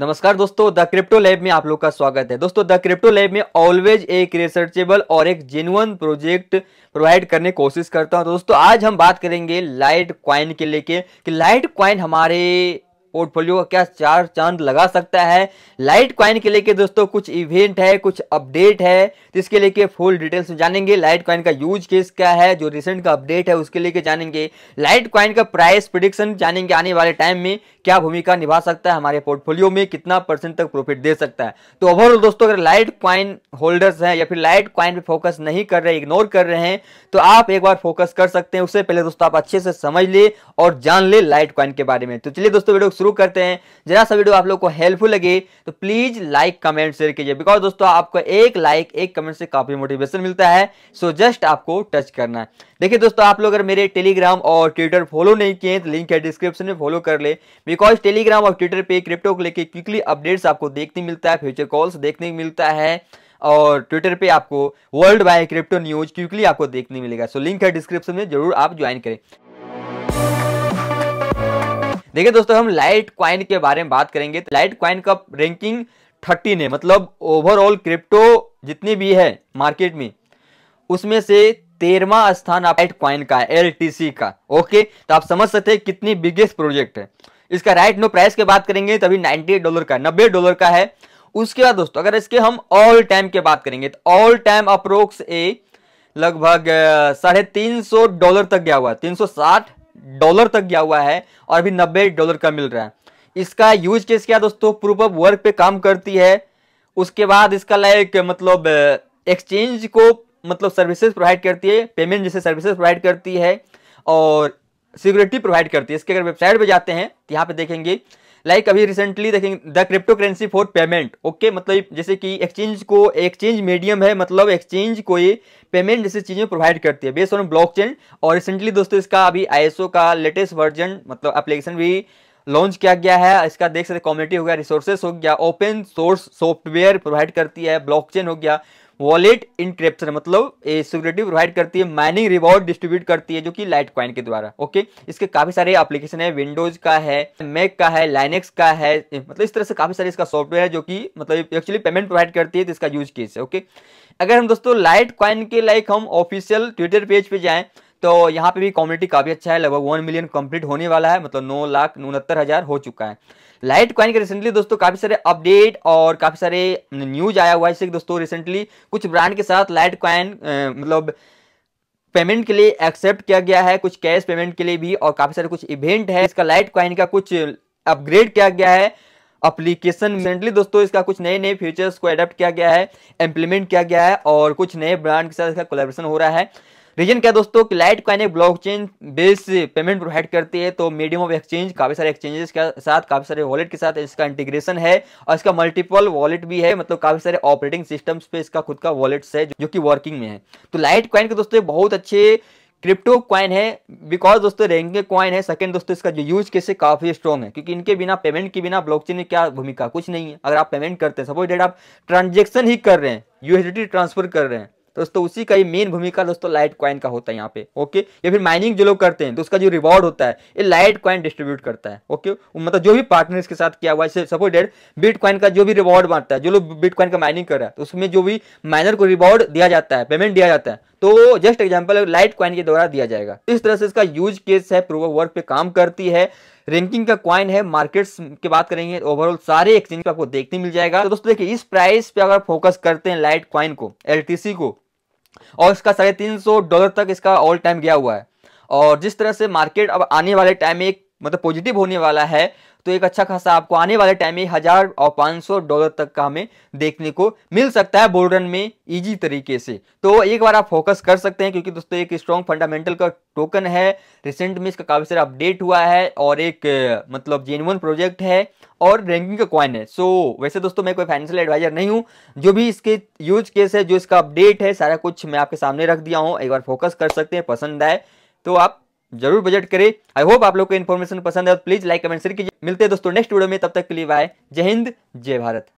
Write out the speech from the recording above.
नमस्कार दोस्तों the crypto lab में आप लोग का स्वागत है दोस्तों द क्रिप्टो लैब में ऑलवेज एक रिसर्चेबल और एक जेनुअन प्रोजेक्ट प्रोवाइड करने की कोशिश करता हूं तो दोस्तों आज हम बात करेंगे लाइट क्वाइन के लेके कि लाइट क्वाइन हमारे पोर्टफोलियो का क्या चार चांद लगा सकता है लाइट क्वाइन के लेके दोस्तों कुछ इवेंट है कुछ अपडेट है जिसके लेके फुल डिटेल्स में जानेंगे लाइट क्वाइन का यूज केस क्या है जो रिसेंट का अपडेट है उसके लेके जानेंगे लाइट क्वाइन का प्राइस प्रिडिक्शन जानेंगे आने वाले टाइम में क्या भूमिका निभा सकता है हमारे पोर्टफोलियो में कितना परसेंट तक प्रॉफिट दे सकता है तो ओवरऑल दोस्तों अगर लाइट क्वाइन होल्डर्स हैं या फिर लाइट क्वाइन पे फोकस नहीं कर रहे इग्नोर कर रहे हैं तो आप एक बार फोकस कर सकते हैं उससे पहले दोस्तों आप अच्छे से समझ ले और जान ले लाइट क्वाइन के बारे में तो चलिए दोस्तों वीडियो शुरू करते हैं जरा सा वीडियो आप लोग को हेल्पफुल लगे तो प्लीज लाइक कमेंट शेयर कीजिए बिकॉज दोस्तों आपको एक लाइक एक कमेंट से काफी मोटिवेशन मिलता है सो जस्ट आपको टच करना है देखिए दोस्तों आप लोग अगर मेरे टेलीग्राम और ट्विटर फॉलो नहीं किए तो लिंक है डिस्क्रिप्शन में फॉलो कर ले बिकॉज टेलीग्राम और ट्विटर पे क्रिप्टो को लेकर क्विकली अपडेट्स आपको देखने मिलता है फ्यूचर कॉल्स देखने मिलता है और ट्विटर पे आपको worldwide crypto news quickly आपको देखने मिलेगा सो लिंक है डिस्क्रिप्शन में जरूर आप ज्वाइन करें देखिए दोस्तों हम लाइट क्वाइन के बारे में बात करेंगे तो लाइट क्वाइन का रैंकिंग थर्टीन है मतलब ओवरऑल क्रिप्टो जितनी भी है मार्केट में उसमें से तेरवा स्थान आप लाइट क्वाइन का है एल का ओके तो आप समझ सकते हैं कितनी बिगेस्ट प्रोजेक्ट है इसका राइट नो प्राइस की बात करेंगे तभी नाइनटी डॉलर का नब्बे डॉलर का है उसके बाद दोस्तों अगर इसके हम ऑल टाइम के बात करेंगे तो ऑल टाइम अप्रोक्स ए लगभग साढ़े तीन सौ डॉलर तक गया हुआ तीन सौ साठ डॉलर तक गया हुआ है और अभी नब्बे डॉलर का मिल रहा है इसका यूज केस क्या दोस्तों प्रूफ ऑफ वर्क पे काम करती है उसके बाद इसका लाइक मतलब एक्सचेंज को मतलब सर्विसेज प्रोवाइड करती है पेमेंट जैसे सर्विसेज प्रोवाइड करती है और सिक्योरिटी प्रोवाइड करती है इसके अगर वेबसाइट पे जाते हैं तो यहाँ पे देखेंगे लाइक like अभी रिसेंटली देखेंगे the cryptocurrency for payment okay मतलब जैसे कि एक्सचेंज को एक्सचेंज मीडियम है मतलब एक्सचेंज को ये पेमेंट जैसे चीज़ें प्रोवाइड करती है बेस्ड ऑन ब्लॉकचेन और रिसेंटली दोस्तों इसका अभी आई का लेटेस्ट वर्जन मतलब एप्लीकेशन भी लॉन्च किया गया है इसका देख सकते कम्युनिटी हो गया रिसोर्सेस हो गया ओपन सोर्स सॉफ्टवेयर प्रोवाइड करती है ब्लॉक हो गया वॉलेट इंक्रिप्शन मतलब सिक्योरिटी प्रोवाइड करती है माइनिंग रिवॉर्ड डिस्ट्रीब्यूट करती है जो कि लाइट क्वाइन के द्वारा ओके इसके काफी सारे एप्लीकेशन है विंडोज का है मैक का है लाइनेक्स का है मतलब इस तरह से काफी सारे इसका सॉफ्टवेयर है जो कि मतलब एक्चुअली पेमेंट प्रोवाइड करती है तो इसका यूज केस है ओके अगर हम दोस्तों लाइट क्वाइन के लाइक हम ऑफिशियल ट्विटर पेज पे जाए तो यहाँ पे भी कम्युनिटी काफ़ी अच्छा है लगभग वन मिलियन कंप्लीट होने वाला है मतलब नौ लाख उनहत्तर हज़ार हो चुका है लाइट क्वाइन के रिसेंटली दोस्तों काफ़ी सारे अपडेट और काफ़ी सारे न्यूज आया हुआ है जैसे दोस्तों रिसेंटली कुछ ब्रांड के साथ लाइट क्वाइन मतलब पेमेंट के लिए एक्सेप्ट किया गया है कुछ कैश पेमेंट के लिए भी और काफ़ी सारे कुछ इवेंट है इसका लाइट क्वाइन का कुछ अपग्रेड किया गया है अप्लीकेशन रिसेंटली दोस्तों इसका कुछ नए नए फीचर्स को अडेप्ट किया गया है इम्प्लीमेंट किया गया है और कुछ नए ब्रांड के साथ इसका कोलेब्रेशन हो रहा है रीजन क्या दोस्तों कि लाइट कॉइन एक ब्लॉकचेन बेस पेमेंट प्रोवाइड करती है तो मीडियम ऑफ एक्सचेंज काफ़ी सारे एक्सचेंजेस के साथ काफ़ी सारे वॉलेट के साथ इसका इंटीग्रेशन है और इसका मल्टीपल वॉलेट भी है मतलब काफ़ी सारे ऑपरेटिंग सिस्टम्स पे इसका खुद का वॉलेट्स है जो कि वर्किंग में है तो लाइट कॉइन के दोस्तों बहुत अच्छे क्रिप्टो क्वाइन है बिकॉज दोस्तों रेंगे क्वाइन है सेकंड दोस्तों इसका जो यूज कैसे काफी स्ट्रॉन्ग है क्योंकि इनके बिना पेमेंट के बिना ब्लॉकचेन में क्या भूमिका कुछ नहीं है अगर आप पेमेंट करते हैं सपोज डेट आप ट्रांजेक्शन ही कर रहे हैं यूएसडी ट्रांसफर कर रहे हैं तो दोस्तों उसी का ही मेन भूमिका दोस्तों लाइट क्वाइन का होता है यहाँ पे ओके या फिर माइनिंग जो लोग करते हैं तो उसका जो रिवॉर्ड होता है ये लाइट क्वाइन डिस्ट्रीब्यूट करता है ओके मतलब जो भी पार्टनर के साथ किया हुआ है सपोर्टेड बिट क्वाइन का जो भी रिवॉर्ड बांटता है जो लोग बिट क्वाइन का माइनिंग कर रहा है तो उसमें जो भी माइनर को रिवॉर्ड दिया जाता है पेमेंट दिया जाता है तो जस्ट एग्जाम्पल लाइट क्वाइन के द्वारा दिया जाएगा तो इस तरह से इसका यूज केस है प्रूव वर्क पे काम करती है रैंकिंग का क्वाइन है मार्केट्स की बात करेंगे ओवरऑल सारे एक्सचेंज पे आपको देखने मिल जाएगा तो दोस्तों देखिए इस प्राइस पे अगर फोकस करते हैं लाइट क्वाइन को एलटीसी को और इसका साढ़े तीन सौ डॉलर तक इसका ऑल टाइम गया हुआ है और जिस तरह से मार्केट अब आने वाले टाइम में एक मतलब पॉजिटिव होने वाला है तो एक अच्छा खासा आपको आने वाले टाइम में हज़ार और पांच सौ डॉलर तक का हमें देखने को मिल सकता है रन में इजी तरीके से तो एक बार आप फोकस कर सकते हैं क्योंकि दोस्तों एक स्ट्रॉन्ग फंडामेंटल का टोकन है रिसेंट में इसका काफ़ी सारा अपडेट हुआ है और एक मतलब जेनवन प्रोजेक्ट है और रैंकिंग का क्वाइन है सो so, वैसे दोस्तों मैं कोई फाइनेंशियल एडवाइजर नहीं हूँ जो भी इसके यूज केस है जो इसका अपडेट है सारा कुछ मैं आपके सामने रख दिया हूँ एक बार फोकस कर सकते हैं पसंद आए तो आप जरूर विजिट करें आई होप आप लोग को इन्फॉर्मेशन पसंद है तो प्लीज लाइक कमेंट शेयर कीजिए मिलते हैं दोस्तों नेक्स्ट वीडियो में तब तक के लिए बाय जय हिंद जय भारत